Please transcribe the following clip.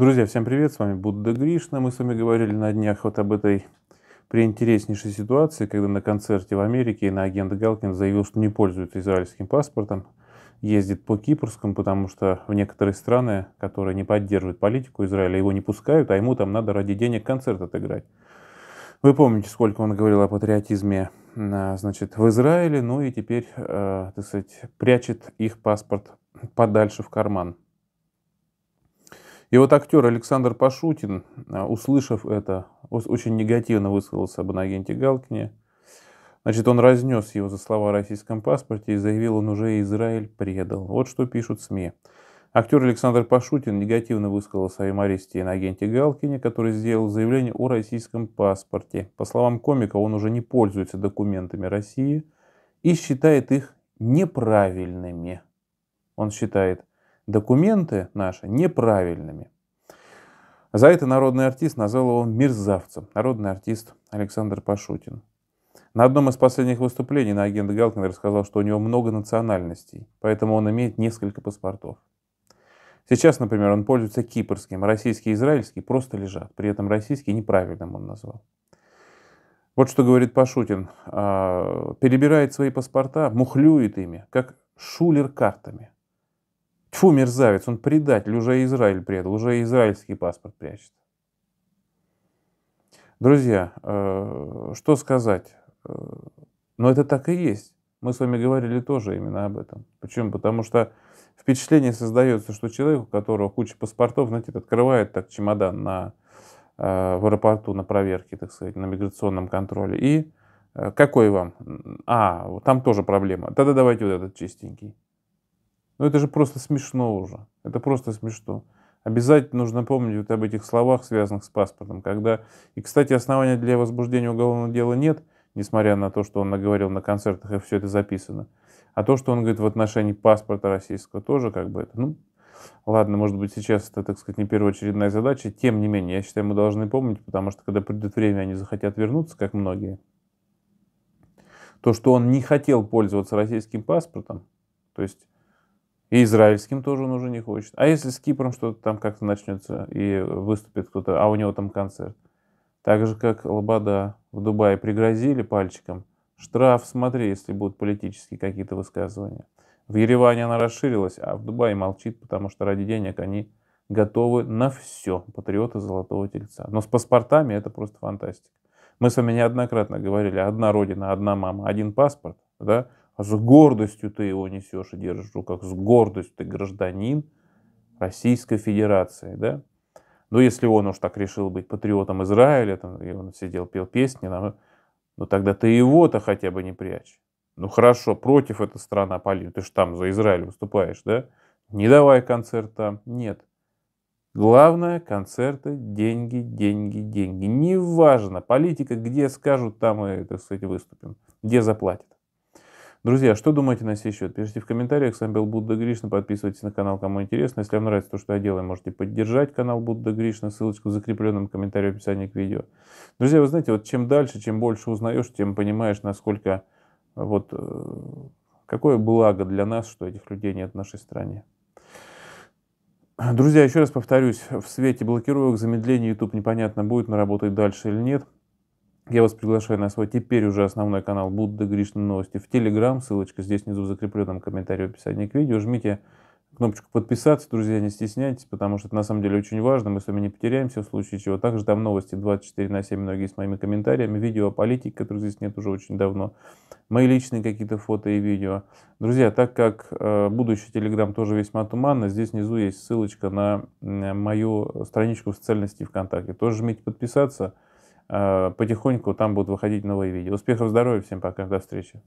Друзья, всем привет, с вами Будда Гришна. Мы с вами говорили на днях вот об этой приинтереснейшей ситуации, когда на концерте в Америке на иноагент Галкин заявил, что не пользуется израильским паспортом, ездит по кипрскому, потому что в некоторые страны, которые не поддерживают политику Израиля, его не пускают, а ему там надо ради денег концерт отыграть. Вы помните, сколько он говорил о патриотизме а, значит, в Израиле, ну и теперь, э, так сказать, прячет их паспорт подальше в карман. И вот актер Александр Пашутин, а, услышав это, очень негативно высказался об агенте Галкине. Значит, он разнес его за слова о российском паспорте и заявил, он уже Израиль предал. Вот что пишут СМИ. Актер Александр Пашутин негативно высказал о своем аресте на агенте Галкине, который сделал заявление о российском паспорте. По словам комика, он уже не пользуется документами России и считает их неправильными. Он считает документы наши неправильными. За это народный артист назвал его мерзавцем, народный артист Александр Пашутин. На одном из последних выступлений на агент Галкин рассказал, что у него много национальностей, поэтому он имеет несколько паспортов. Сейчас, например, он пользуется кипрским, российский и израильский просто лежат. При этом российский неправильным он назвал. Вот что говорит Пашутин. А, перебирает свои паспорта, мухлюет ими, как шулер картами. Тьфу, мерзавец, он предатель, уже Израиль предал, уже израильский паспорт прячет. Друзья, э, что сказать? Э, но это так и есть. Мы с вами говорили тоже именно об этом. Почему? Потому что впечатление создается, что человек, у которого куча паспортов, знаете, открывает так чемодан на, э, в аэропорту на проверке, так сказать, на миграционном контроле. И какой вам? А, там тоже проблема. Тогда давайте вот этот чистенький. Но ну, это же просто смешно уже. Это просто смешно. Обязательно нужно помнить вот об этих словах, связанных с паспортом. Когда... И, кстати, основания для возбуждения уголовного дела нет, несмотря на то, что он наговорил на концертах, и все это записано. А то, что он говорит в отношении паспорта российского, тоже как бы это, ну, ладно, может быть, сейчас это, так сказать, не первоочередная задача. Тем не менее, я считаю, мы должны помнить, потому что, когда придет время, они захотят вернуться, как многие. То, что он не хотел пользоваться российским паспортом, то есть и израильским тоже он уже не хочет. А если с Кипром что-то там как-то начнется и выступит кто-то, а у него там концерт. Так же, как Лобода в Дубае пригрозили пальчиком. Штраф, смотри, если будут политические какие-то высказывания. В Ереване она расширилась, а в Дубае молчит, потому что ради денег они готовы на все, патриоты Золотого Тельца. Но с паспортами это просто фантастика. Мы с вами неоднократно говорили, одна родина, одна мама, один паспорт, да, а с гордостью ты его несешь и держишь в руках. С гордостью ты гражданин Российской Федерации, да? Но если он уж так решил быть патриотом Израиля, там, и он сидел, пел песни, там, ну тогда ты его-то хотя бы не прячь. Ну хорошо, против эта страна Полина, ты же там за Израиль выступаешь, да? Не давай концерт там. Нет. Главное, концерты, деньги, деньги, деньги. Неважно, политика, где скажут, там и, так сказать, выступим. Где заплатят. Друзья, что думаете на сей счет? Пишите в комментариях. С вами был Будда Гришна. Подписывайтесь на канал, кому интересно. Если вам нравится то, что я делаю, можете поддержать канал Будда Гришна. Ссылочку в закрепленном комментарии в описании к видео. Друзья, вы знаете, вот чем дальше, чем больше узнаешь, тем понимаешь, насколько вот э, какое благо для нас, что этих людей нет в нашей стране. Друзья, еще раз повторюсь, в свете блокировок, замедления YouTube непонятно, будет он работать дальше или нет. Я вас приглашаю на свой теперь уже основной канал Будда Гришны Новости в Телеграм. Ссылочка здесь внизу в закрепленном комментарии в описании к видео. Жмите кнопочку подписаться, друзья, не стесняйтесь, потому что это на самом деле очень важно, мы с вами не потеряемся в случае чего. Также там новости 24 на 7, многие с моими комментариями, видео о политике, которые здесь нет уже очень давно, мои личные какие-то фото и видео. Друзья, так как э, будущий Телеграм тоже весьма туманно, здесь внизу есть ссылочка на мою страничку в социальности ВКонтакте. Тоже жмите подписаться, Э, потихоньку там будут выходить новые видео. Успехов, здоровья, всем пока, до встречи.